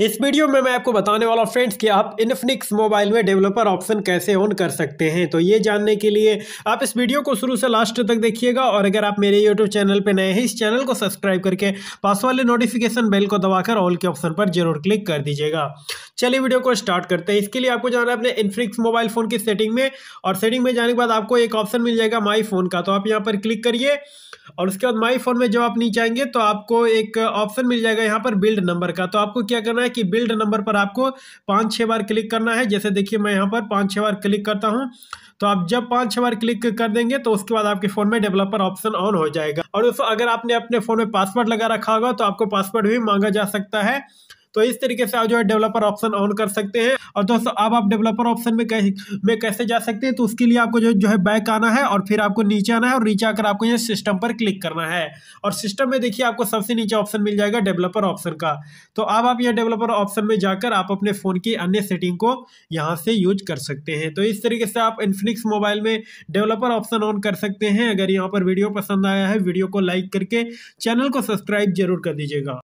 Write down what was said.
इस वीडियो में मैं आपको बताने वाला हूँ फ्रेंड्स कि आप इनफिनिक्स मोबाइल में डेवलपर ऑप्शन कैसे ऑन कर सकते हैं तो ये जानने के लिए आप इस वीडियो को शुरू से लास्ट तक देखिएगा और अगर आप मेरे यूट्यूब चैनल पर नए हैं इस चैनल को सब्सक्राइब करके पास वाले नोटिफिकेशन बेल को दबाकर ऑल के ऑप्शन पर जरूर क्लिक कर दीजिएगा चलिए वीडियो को स्टार्ट करते हैं इसके लिए आपको जाना है अपने इनफिनिक्स मोबाइल फ़ोन की सेटिंग में और सेटिंग में जाने के बाद आपको एक ऑप्शन मिल जाएगा माई फ़ोन का तो आप यहाँ पर क्लिक करिए और उसके बाद माई फोन में जब आप नीचे आएंगे तो आपको एक ऑप्शन मिल जाएगा यहाँ पर बिल्ड नंबर का तो आपको क्या करना है कि बिल्ड नंबर पर आपको पाँच छः बार क्लिक करना है जैसे देखिए मैं यहाँ पर पाँच छः बार क्लिक करता हूँ तो आप जब पाँच छः बार क्लिक कर देंगे तो उसके बाद आपके फ़ोन में डेवलपर ऑप्शन ऑन हो जाएगा और दोस्तों अगर आपने अपने फ़ोन में पासवर्ड लगा रखा होगा तो आपको पासवर्ड भी मांगा जा सकता है तो इस तरीके से आप जो है डेवलपर ऑप्शन ऑन कर सकते हैं और दोस्तों अब आप डेवलपर ऑप्शन में कैसे में कैसे जा सकते हैं तो उसके लिए आपको जो जो है बैक आना है और फिर आपको नीचे आना है और नीचे आकर आपको यहाँ सिस्टम पर क्लिक करना है और सिस्टम में देखिए आपको सबसे नीचे ऑप्शन मिल जाएगा डेवलपर ऑप्शन का तो अब आप यहाँ डेवलपर ऑप्शन में जाकर आप अपने फ़ोन की अन्य सेटिंग को यहाँ से यूज कर सकते हैं तो इस तरीके से आप इन्फिनिक्स मोबाइल में डेवलपर ऑप्शन ऑन कर सकते हैं अगर यहाँ पर वीडियो पसंद आया है वीडियो को लाइक करके चैनल को सब्सक्राइब जरूर कर दीजिएगा